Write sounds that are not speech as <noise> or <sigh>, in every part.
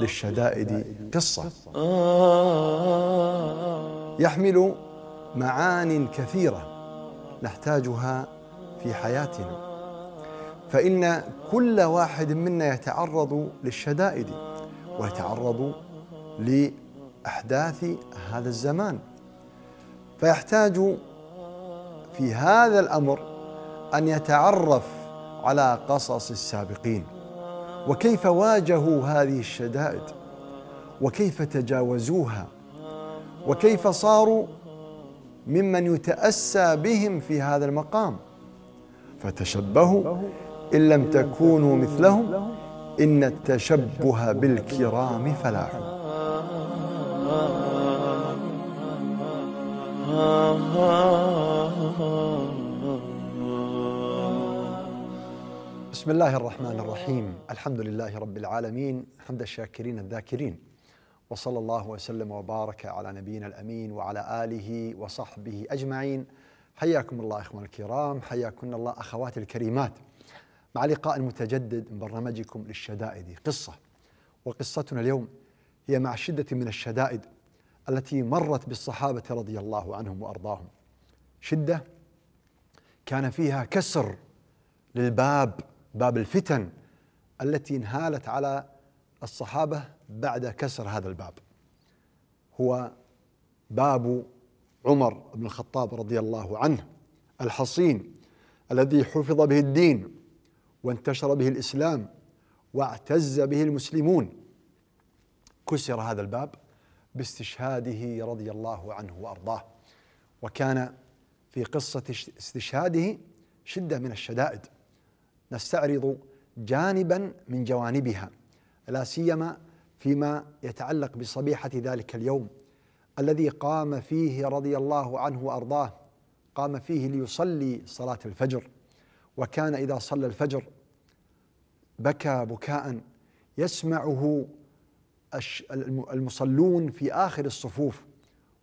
للشدائد قصة آه. يحمل معان كثيرة نحتاجها في حياتنا فإن كل واحد منا يتعرض للشدائد ويتعرض لأحداث هذا الزمان فيحتاج في هذا الأمر أن يتعرف على قصص السابقين وكيف واجهوا هذه الشدائد وكيف تجاوزوها وكيف صاروا ممن يتأسى بهم في هذا المقام فتشبهوا إن لم تكونوا مثلهم إن التشبه بالكرام فلاح <laughs> بسم الله الرحمن الرحيم الحمد لله رب العالمين حمد الشاكرين الذاكرين وصلى الله وسلم وبارك على نبينا الأمين وعلى آله وصحبه أجمعين حياكم الله إخوان الكرام حياكم الله أخواتي الكريمات مع لقاء متجدد من برنامجكم للشدائد قصة وقصتنا اليوم هي مع شدة من الشدائد التي مرت بالصحابة رضي الله عنهم وأرضاهم شدة كان فيها كسر للباب باب الفتن التي انهالت على الصحابه بعد كسر هذا الباب هو باب عمر بن الخطاب رضي الله عنه الحصين الذي حفظ به الدين وانتشر به الاسلام واعتز به المسلمون كسر هذا الباب باستشهاده رضي الله عنه وارضاه وكان في قصه استشهاده شده من الشدائد نستعرض جانبا من جوانبها لا سيما فيما يتعلق بصبيحه ذلك اليوم الذي قام فيه رضي الله عنه وارضاه قام فيه ليصلي صلاه الفجر وكان اذا صلى الفجر بكى بكاء يسمعه المصلون في اخر الصفوف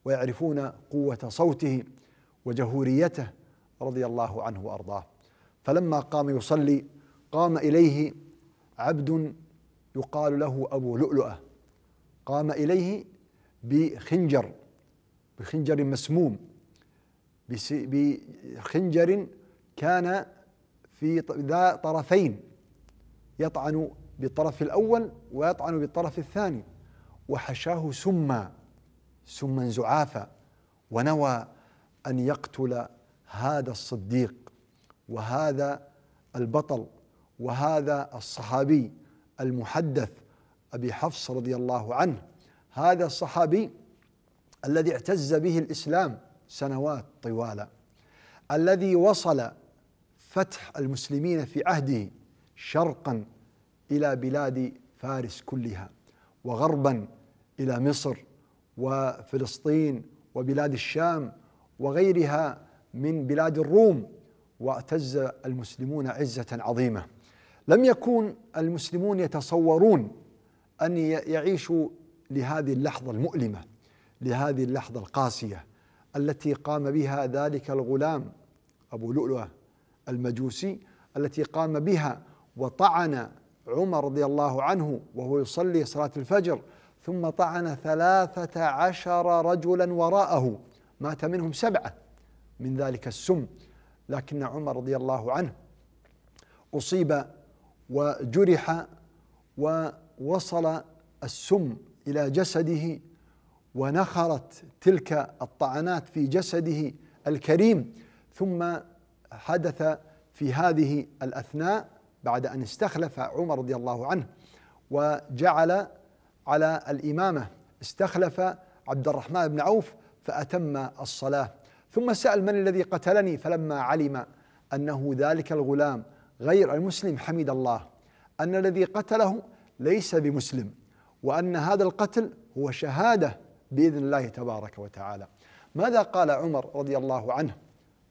ويعرفون قوه صوته وجهوريته رضي الله عنه وارضاه فلما قام يصلي قام إليه عبد يقال له أبو لؤلؤة قام إليه بخنجر بخنجر مسموم بخنجر كان في ذا طرفين يطعن بالطرف الأول ويطعن بالطرف الثاني وحشاه سما سما زعافا ونوى أن يقتل هذا الصديق وهذا البطل وهذا الصحابي المحدث ابي حفص رضي الله عنه هذا الصحابي الذي اعتز به الاسلام سنوات طوالا الذي وصل فتح المسلمين في عهده شرقا الى بلاد فارس كلها وغربا الى مصر وفلسطين وبلاد الشام وغيرها من بلاد الروم واعتز المسلمون عزة عظيمة لم يكن المسلمون يتصورون أن يعيشوا لهذه اللحظة المؤلمة لهذه اللحظة القاسية التي قام بها ذلك الغلام أبو لؤلؤة المجوسي التي قام بها وطعن عمر رضي الله عنه وهو يصلي صلاة الفجر ثم طعن ثلاثة عشر رجلا وراءه مات منهم سبعة من ذلك السم لكن عمر رضي الله عنه أصيب وجرح ووصل السم إلى جسده ونخرت تلك الطعنات في جسده الكريم ثم حدث في هذه الأثناء بعد أن استخلف عمر رضي الله عنه وجعل على الإمامة استخلف عبد الرحمن بن عوف فأتم الصلاة ثم سأل من الذي قتلني فلما علم أنه ذلك الغلام غير المسلم حمد الله أن الذي قتله ليس بمسلم وأن هذا القتل هو شهادة بإذن الله تبارك وتعالى ماذا قال عمر رضي الله عنه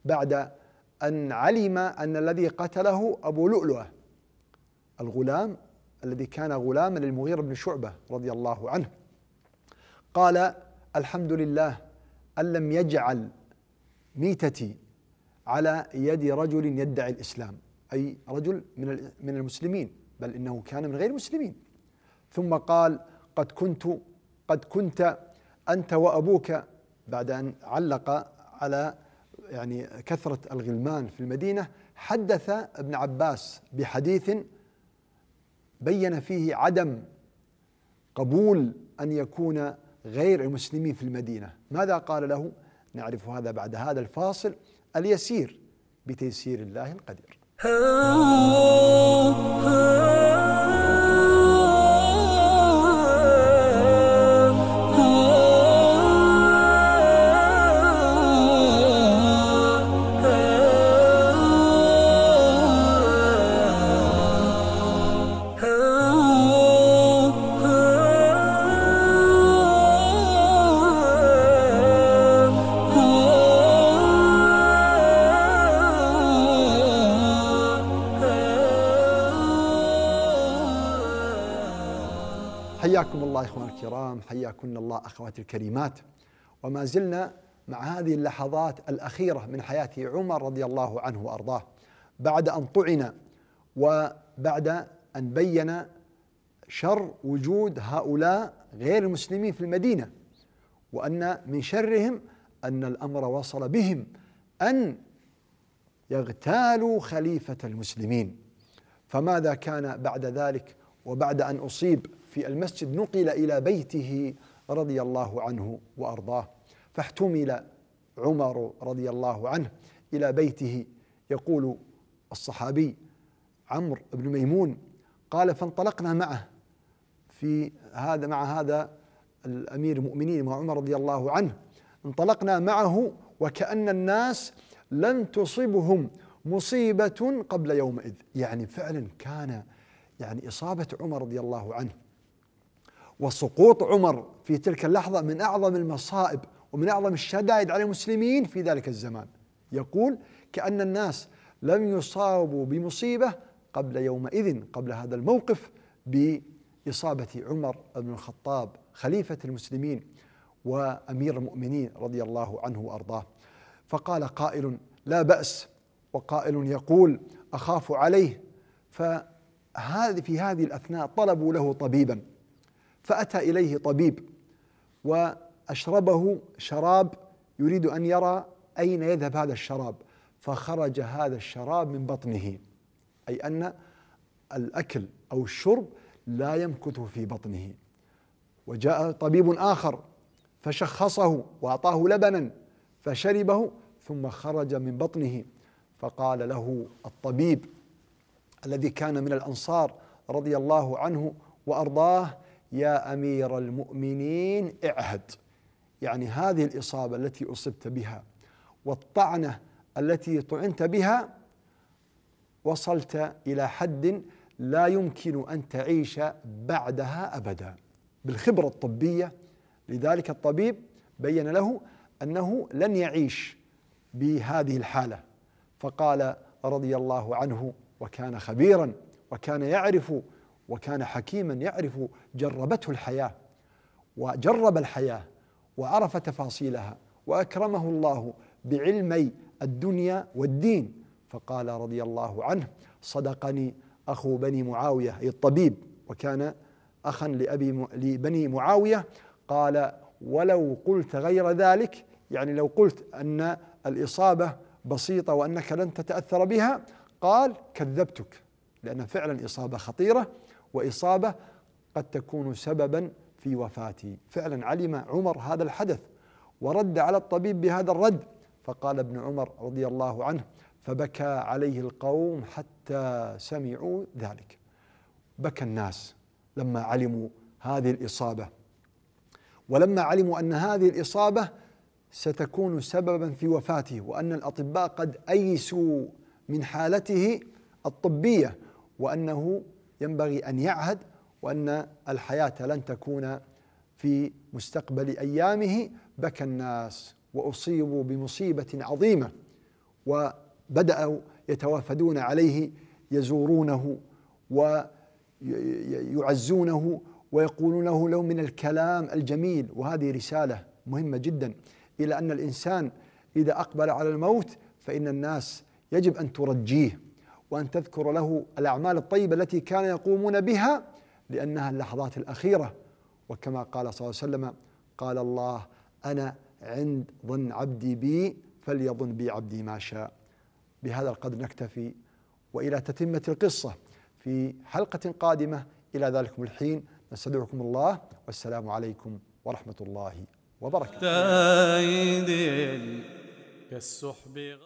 بعد أن علم أن الذي قتله أبو لؤلؤة الغلام الذي كان غلاما للمغير بن شعبة رضي الله عنه قال الحمد لله أن لم يجعل ميتتي على يد رجل يدعي الاسلام اي رجل من من المسلمين بل انه كان من غير المسلمين ثم قال قد كنت قد كنت انت وابوك بعد ان علق على يعني كثره الغلمان في المدينه حدث ابن عباس بحديث بين فيه عدم قبول ان يكون غير المسلمين في المدينه ماذا قال له نعرف هذا بعد هذا الفاصل اليسير بتيسير الله القدير حياكم الله إخوان الكرام حياكم الله أخواتي الكريمات وما زلنا مع هذه اللحظات الأخيرة من حياة عمر رضي الله عنه وأرضاه بعد أن طعن وبعد أن بين شر وجود هؤلاء غير المسلمين في المدينة وأن من شرهم أن الأمر وصل بهم أن يغتالوا خليفة المسلمين فماذا كان بعد ذلك وبعد أن أصيب في المسجد نقل إلى بيته رضي الله عنه وأرضاه فاحتمل عمر رضي الله عنه إلى بيته يقول الصحابي عمرو بن ميمون قال فانطلقنا معه في هذا مع هذا الأمير المؤمنين مع عمر رضي الله عنه انطلقنا معه وكأن الناس لن تصيبهم مصيبة قبل يومئذ يعني فعلا كان يعني إصابة عمر رضي الله عنه وسقوط عمر في تلك اللحظة من أعظم المصائب ومن أعظم الشدائد على المسلمين في ذلك الزمان يقول كأن الناس لم يصابوا بمصيبة قبل يومئذ قبل هذا الموقف بإصابة عمر بن الخطاب خليفة المسلمين وأمير المؤمنين رضي الله عنه وأرضاه فقال قائل لا بأس وقائل يقول أخاف عليه فهذه في هذه الأثناء طلبوا له طبيبا فأتى إليه طبيب وأشربه شراب يريد أن يرى أين يذهب هذا الشراب فخرج هذا الشراب من بطنه أي أن الأكل أو الشرب لا يمكث في بطنه وجاء طبيب آخر فشخصه وأعطاه لبنا فشربه ثم خرج من بطنه فقال له الطبيب الذي كان من الأنصار رضي الله عنه وأرضاه يا امير المؤمنين اعهد يعني هذه الاصابه التي اصبت بها والطعنه التي طعنت بها وصلت الى حد لا يمكن ان تعيش بعدها ابدا بالخبره الطبيه لذلك الطبيب بين له انه لن يعيش بهذه الحاله فقال رضي الله عنه وكان خبيرا وكان يعرف وكان حكيما يعرف جربته الحياه وجرب الحياه وعرف تفاصيلها واكرمه الله بعلمي الدنيا والدين فقال رضي الله عنه صدقني اخو بني معاويه اي الطبيب وكان اخا لابي لبني معاويه قال ولو قلت غير ذلك يعني لو قلت ان الاصابه بسيطه وانك لن تتاثر بها قال كذبتك لان فعلا اصابه خطيره وإصابة قد تكون سببا في وفاتي فعلا علم عمر هذا الحدث ورد على الطبيب بهذا الرد فقال ابن عمر رضي الله عنه فبكى عليه القوم حتى سمعوا ذلك بكى الناس لما علموا هذه الإصابة ولما علموا أن هذه الإصابة ستكون سببا في وفاته وأن الأطباء قد أيسوا من حالته الطبية وأنه ينبغي أن يعهد وأن الحياة لن تكون في مستقبل أيامه بكى الناس وأصيبوا بمصيبة عظيمة وبدأوا يتوافدون عليه يزورونه ويعزونه ويقولون له لو من الكلام الجميل وهذه رسالة مهمة جدا إلى أن الإنسان إذا أقبل على الموت فإن الناس يجب أن ترجيه وأن تذكر له الأعمال الطيبة التي كان يقومون بها لأنها اللحظات الأخيرة وكما قال صلى الله عليه وسلم قال الله أنا عند ظن عبدي بي فليظن بي عبدي ما شاء بهذا القدر نكتفي وإلى تتمة القصة في حلقة قادمة إلى ذلكم الحين نستودعكم الله والسلام عليكم ورحمة الله وبركاته